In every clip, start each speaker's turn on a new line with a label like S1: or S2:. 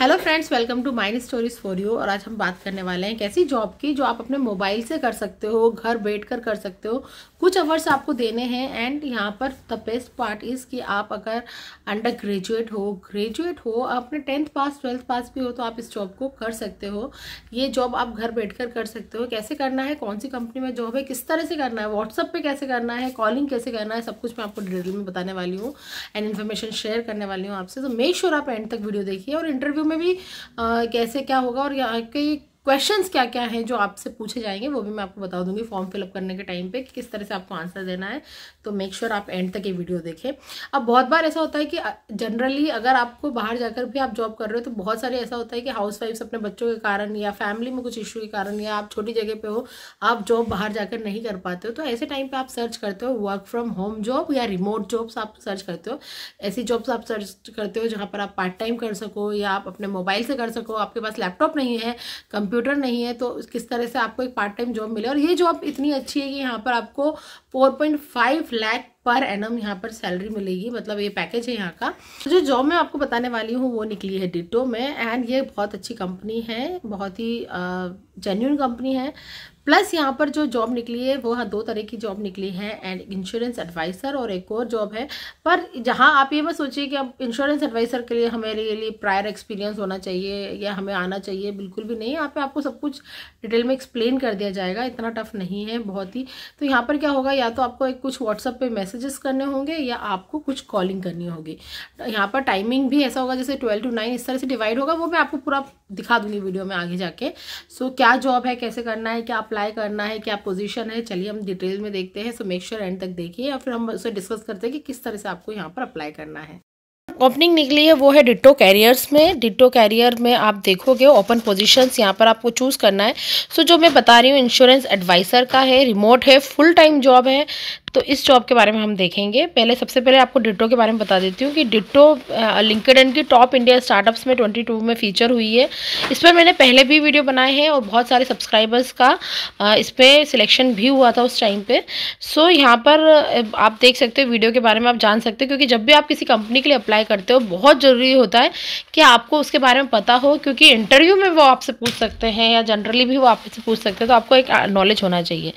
S1: hello friends welcome to mine stories for you और आज हम बात करने वाले हैं कैसी जॉब की जो आप अपने मोबाइल से कर सकते हो घर बैठ कर कर सकते हो कुछ अवर्स आपको देने हैं एंड यहाँ पर द बेस्ट पार्ट इज़ कि आप अगर अंडर ग्रेजुएट हो ग्रेजुएट हो आपने टेंथ पास ट्वेल्थ पास भी हो तो आप इस जॉब को कर सकते हो ये जॉब आप घर बैठ कर कर सकते हो कैसे करना है कौन सी कंपनी में जॉब है किस तरह से करना है व्हाट्सअप पर कैसे करना है कॉलिंग कैसे करना है सब कुछ मैं आपको डिटेल में बताने वाली हूँ एंड इन्फॉर्मेशन शेयर करने वाली हूँ आपसे तो मेक श्योर आप एंड तक वीडियो देखिए और इंटरव्यू इंटरव्यू में भी कैसे क्या होगा और यहाँ के क्वेश्चंस क्या क्या हैं जो आपसे पूछे जाएंगे वो भी मैं आपको बता दूंगी फॉर्म फिलअप करने के टाइम पे कि किस तरह से आपको आंसर देना है तो मेक श्योर sure आप एंड तक ये वीडियो देखें अब बहुत बार ऐसा होता है कि जनरली अगर आपको बाहर जाकर भी आप जॉब कर रहे हो तो बहुत सारे ऐसा होता है कि हाउस वाइफ्स अपने बच्चों के कारण या फैमिली में कुछ इश्यू के कारण या आप छोटी जगह पर हो आप जॉब बाहर जाकर नहीं कर पाते हो तो ऐसे टाइम पर आप सर्च करते हो वर्क फ्रॉम होम जॉब या रिमोट जॉब्स आप सर्च करते हो ऐसी जॉब्स आप सर्च करते हो जहाँ पर आप पार्ट टाइम कर सको या आप अपने मोबाइल से कर सको आपके पास लैपटॉप नहीं है कंप्यूटर कंप्यूटर नहीं है तो किस तरह से आपको एक पार्ट टाइम जॉब मिले और ये जॉब इतनी अच्छी है कि यहाँ पर आपको 4.5 लाख पर एनम यहाँ पर सैलरी मिलेगी मतलब ये पैकेज है यहाँ का जो जॉब मैं आपको बताने वाली हूँ वो निकली है डिटो में एंड ये बहुत अच्छी कंपनी है बहुत ही जेन्यून कंपनी है प्लस यहाँ पर जो जॉब निकली है वो हाँ दो तरह की जॉब निकली है एंड इंश्योरेंस एडवाइसर और एक और जॉब है पर जहाँ आप ये मत सोचिए कि अब इंश्योरेंस एडवाइसर के लिए हमारे लिए प्रायर एक्सपीरियंस होना चाहिए या हमें आना चाहिए बिल्कुल भी नहीं यहाँ पे आपको सब कुछ डिटेल में एक्सप्लेन कर दिया जाएगा इतना टफ नहीं है बहुत ही तो यहाँ पर क्या होगा या तो आपको एक कुछ व्हाट्सअप पर मैसेज मैसेजेस करने होंगे या आपको कुछ कॉलिंग करनी होगी यहाँ पर टाइमिंग भी ऐसा होगा जैसे ट्वेल्व टू नाइन इस तरह से डिवाइड होगा वो मैं आपको पूरा दिखा दूंगी वीडियो में आगे जाके सो so, क्या जॉब है कैसे करना है क्या अप्लाई करना है क्या पोजिशन है चलिए हम डिटेल में देखते हैं सो मेक श्योर एंड तक देखिए या फिर हम उसे डिस्कस करते हैं कि किस तरह से आपको यहाँ पर अप्लाई करना है ओपनिंग निकली है वो है डिट्टो कैरियर्स में डिटो कैरियर में आप देखोगे ओपन पोजीशंस यहाँ पर आपको चूज़ करना है सो so, जो मैं बता रही हूँ इंश्योरेंस एडवाइसर का है रिमोट है फुल टाइम जॉब है तो इस जॉब के बारे में हम देखेंगे पहले सबसे पहले आपको डिटो के बारे में बता देती हूँ कि डिटो लिंकड की टॉप इंडिया स्टार्टअप्स में ट्वेंटी में फीचर हुई है इस पर मैंने पहले भी वीडियो बनाए हैं और बहुत सारे सब्सक्राइबर्स का इस पर सिलेक्शन भी हुआ था उस टाइम पर सो यहाँ पर आप देख सकते हो वीडियो के बारे में आप जान सकते हो क्योंकि जब भी आप किसी कंपनी के लिए अप्लाई करते हो बहुत ज़रूरी होता है कि आपको उसके बारे में पता हो क्योंकि इंटरव्यू में वो आपसे पूछ सकते हैं या जनरली भी वो आपसे पूछ सकते हैं तो आपको एक नॉलेज होना चाहिए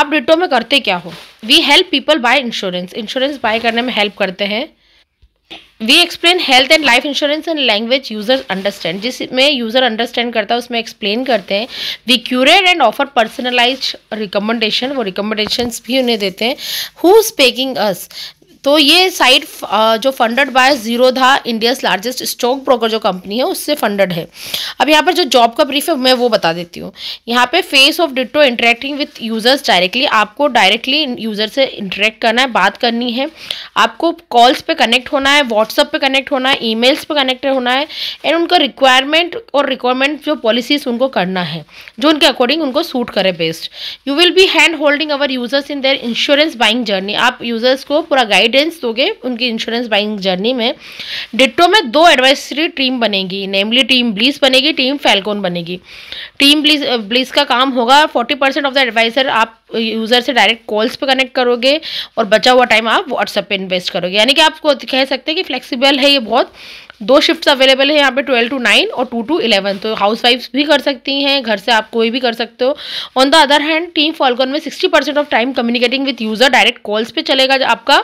S1: आप डिटो में करते क्या हो we help help people buy insurance insurance buy करने में हेल्प करते हैं we explain health and life insurance in language user understand जिसमें यूज़र अंडरस्टैंड करता है उसमें एक्सप्लेन करते हैं we curate and offer personalise recommendation वो रिकमेंडेशन भी उन्हें देते हैं हु इज पेकिंग अस तो ये साइट जो फंडेड बाय जीरो था इंडियाज लार्जेस्ट स्टॉक ब्रोकर जो कंपनी है उससे फंडेड है अब यहाँ पर जो जॉब का ब्रीफ है मैं वो बता देती हूँ यहाँ पे face of Ditto interacting with users directly आपको डायरेक्टली यूज़र से इंटरेक्ट करना है बात करनी है आपको कॉल्स पे कनेक्ट होना है व्हाट्सअप पे कनेक्ट होना है ईमेल्स पे कनेक्ट होना है एंड उनका रिक्वायरमेंट और रिक्वायरमेंट जो पॉलिसीज उनको करना है जो उनके अकॉर्डिंग उनको सूट करे best you will be hand holding our users in their insurance buying journey आप यूजर्स को पूरा गाइड गाइडेंस दोगे उनकी इंश्योरेंस बाइंग जर्नी में डिट्टो में दो एडवाइसरी टीम बनेगी नेमली टीम ब्लीस बनेगी टीम फैलकोन बनेगी टीम ब्लीस ब्लीस का काम होगा forty percent of the advisor आप यूज़र से डायरेक्ट कॉल्स पे कनेक्ट करोगे और बचा हुआ टाइम आप व्हाट्सएप पे इन्वेस्ट करोगे यानी कि आपको कह सकते हैं कि फ्लेक्सिबल है ये बहुत दो शिफ्ट्स अवेलेबल है यहाँ पे ट्वेल्व टू नाइन और टू टू इलेवन तो हाउस वाइफ्स भी कर सकती हैं घर से आप कोई भी कर सकते हो on the other hand team falcon में sixty percent of time communicating with user direct calls पे चलेगा आपका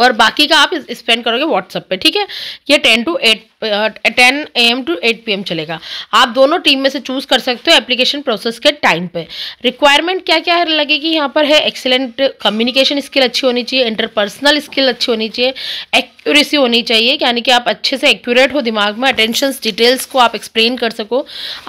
S1: और बाकी का आप स्पेंड करोगे व्हाट्सअप पे ठीक है ये ten to eight ten A M to eight P M चलेगा आप दोनों टीम में से चूज़ कर सकते हो एप्लीकेशन प्रोसेस के टाइम पे रिक्वायरमेंट क्या क्या लगेगी यहाँ पर है एक्सेलेंट कम्युनिकेशन स्किल अच्छी होनी चाहिए इंटरपर्सनल स्किल अच्छी होनी चाहिए एक्यूरेसी होनी चाहिए यानी कि आप अच्छे से एक्यूरेट हो दिमाग में अटेंशन डिटेल्स को आप एक्सप्लेन कर सको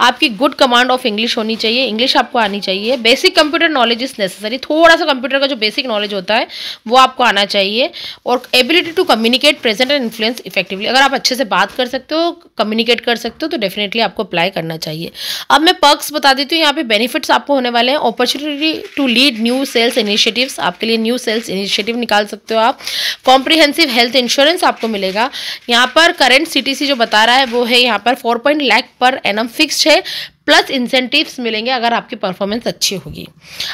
S1: आपकी गुड कमांड ऑफ इंग्लिश होनी चाहिए इंग्लिश आपको आनी चाहिए basic computer knowledge is necessary थोड़ा सा कंप्यूटर का जो बेसिक नॉलेज होता है वो आपको आना चाहिए और ability to communicate present and influence effectively अगर आप अच्छे से बात कर कर सकते हो कम्युनिकेट कर सकते हो तो डेफिनेटली आपको अप्लाई करना चाहिए अब मैं पर्क्स बता देती हूँ यहाँ पे बेनिफिट्स आपको होने वाले हैं opportunity to lead new sales initiatives आपके लिए न्यू सेल्स इनिशिएटिव निकाल सकते हो आप कॉम्प्रिहेंसिव हेल्थ इंश्योरेंस आपको मिलेगा यहाँ पर करेंट सी जो बता रहा है वो है यहाँ पर फोर पॉइंट लैक पर एन फिक्स्ड है प्लस इंसेंटिव्स मिलेंगे अगर आपकी परफॉर्मेंस अच्छी होगी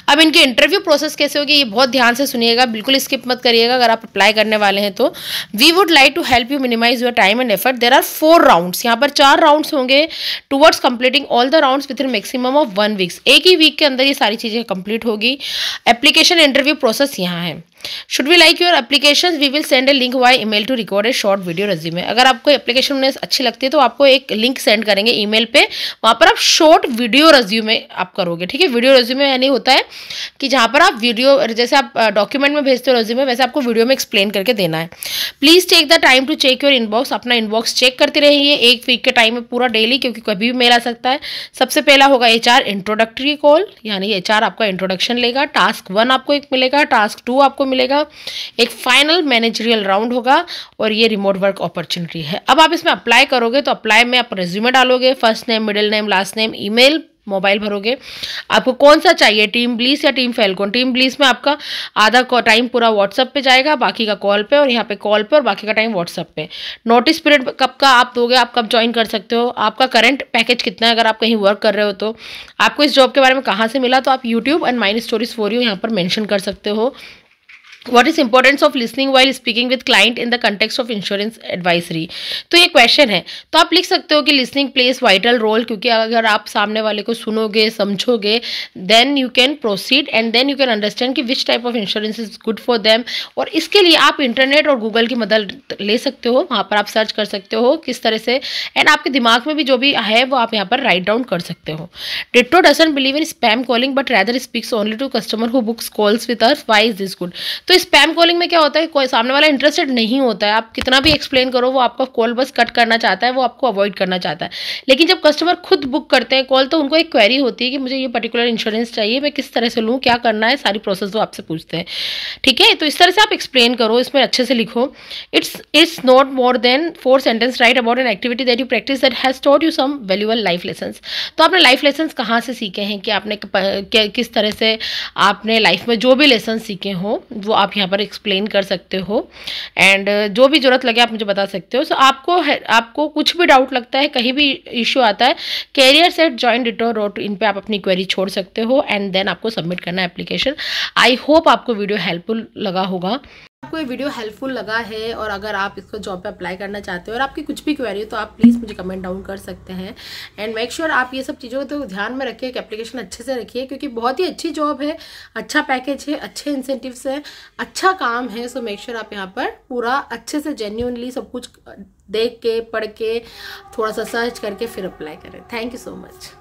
S1: अब इनके इंटरव्यू प्रोसेस कैसे होगी ये बहुत ध्यान से सुनिएगा बिल्कुल स्किप मत करिएगा अगर आप अप्लाई करने वाले हैं तो we would like to help you minimise your time and effort there are four rounds यहाँ पर चार राउंड्स होंगे towards completing all the rounds within maximum of one weeks एक ही वीक के अंदर ये सारी चीज़ें कंप्लीट होगी एप्लीकेशन इंटरव्यू प्रोसेस यहाँ है should we like your application we will send a link by email to record a short video resume अगर आपको एप्लीकेशन उन्हें अच्छी लगती है तो आपको एक लिंक सेंड करेंगे ई मेल पर वहां पर आप शॉर्ट वीडियो रेज्यूमे आप करोगे ठीक है वीडियो में यानी होता है कि जहां पर आप वीडियो जैसे आप डॉक्यूमेंट में भेजते हो रेज्यूमे वैसे आपको वीडियो में एक्सप्लेन करके देना है please take the time to check your inbox अपना इनबॉक्स चेक करते रहिए एक वीक के टाइम में पूरा डेली क्योंकि कभी भी मेल आ सकता है सबसे पहला होगा एच आर इंट्रोडक्टरी कॉल यानी एच आर आपका इंट्रोडक्शन लेगा टास्क वन आपको एक मिलेगा टास्क टू आपको मिलेगा एक फाइनल मैनेजरियल राउंड होगा और ये रिमोट वर्क अपॉर्चुनिटी है अब आप इसमें अप्लाई करोगे तो अप्लाई में आप रेज्यूमे डालोगे first name middle name last name email mobile भरोगे आपको कौन सा चाहिए टीम ब्लीस या टीम फेलकोन टीम ब्लीस में आपका आधा टाइम पूरा व्हाट्सअप पे जाएगा बाकी का कॉल पे और यहाँ पे कॉल पे और बाकी का टाइम व्हाट्सअप पे नोटिस पीरियड कब का आप दोगे आप कब ज्वाइन कर सकते हो आपका करंट पैकेज कितना है अगर आप कहीं वर्क कर रहे हो तो आपको इस जॉब के बारे में कहाँ से मिला तो आप YouTube and mine stories for you यहाँ पर मैंशन कर सकते हो what is importance of listening while speaking with client in the context of insurance advisory तो ये क्वेश्चन है तो आप लिख सकते हो कि लिसनिंग प्लेस वाइटल रोल क्योंकि अगर आप सामने वाले को सुनोगे समझोगे then you can proceed and then you can understand कि which type of insurance is good for them और इसके लिए आप इंटरनेट और गूगल की मदद ले सकते हो वहाँ पर आप सर्च कर सकते हो किस तरह से एंड आपके दिमाग में भी जो भी है वो आप यहाँ पर राइट डाउन कर सकते हो Ditto doesn't believe in spam calling but rather speaks only to customer who books calls with us why is this good तो स्पैम कॉलिंग में क्या होता है कोई सामने वाला इंटरेस्टेड नहीं होता है आप कितना भी एक्सप्लेन करो वो आपका कॉल बस कट करना चाहता है वो आपको अवॉइड करना चाहता है लेकिन जब कस्टमर खुद बुक करते हैं कॉल तो उनको एक क्वेरी होती है कि मुझे ये पर्टिकुलर इंश्योरेंस चाहिए मैं किस तरह से लूँ क्या करना है सारी प्रोसेस वो आपसे पूछते हैं ठीक है तो इस तरह से आप एक्सप्लेन करो इसमें अच्छे से लिखो it's it's not more than four sentence right about an activity that you practice that has taught you some valuable life lesson तो आपने लाइफ लेसन कहाँ से सीखे हैं कि आपने किस तरह से आपने लाइफ में जो भी लेसन सीखे हों वो आप यहाँ पर एक्सप्लेन कर सकते हो एंड uh, जो भी ज़रूरत लगे आप मुझे बता सकते हो सो so, आपको आपको कुछ भी डाउट लगता है कहीं भी इश्यू आता है career set join Ditto rote in पर आप अपनी क्वेरी छोड़ सकते हो एंड देन आपको सबमिट करना है एप्लीकेशन आई होप आपको वीडियो हेल्पफुल लगा होगा आपको ये वीडियो हेल्पफुल लगा है और अगर आप इसको जॉब पे अप्लाई करना चाहते हो और आपकी कुछ भी क्वेरी हो तो आप प्लीज़ मुझे कमेंट डाउन कर सकते हैं एंड मेक श्योर आप ये सब चीज़ों को तो ध्यान में रखिए कि एप्लीकेशन अच्छे से रखिए क्योंकि बहुत ही अच्छी जॉब है अच्छा पैकेज है अच्छे इंसेंटिव्स हैं अच्छा काम है सो मेक श्योर आप यहाँ पर पूरा अच्छे से जेन्यूनली सब कुछ देख के पढ़ के थोड़ा सा सर्च करके फिर अप्लाई करें थैंक यू सो मच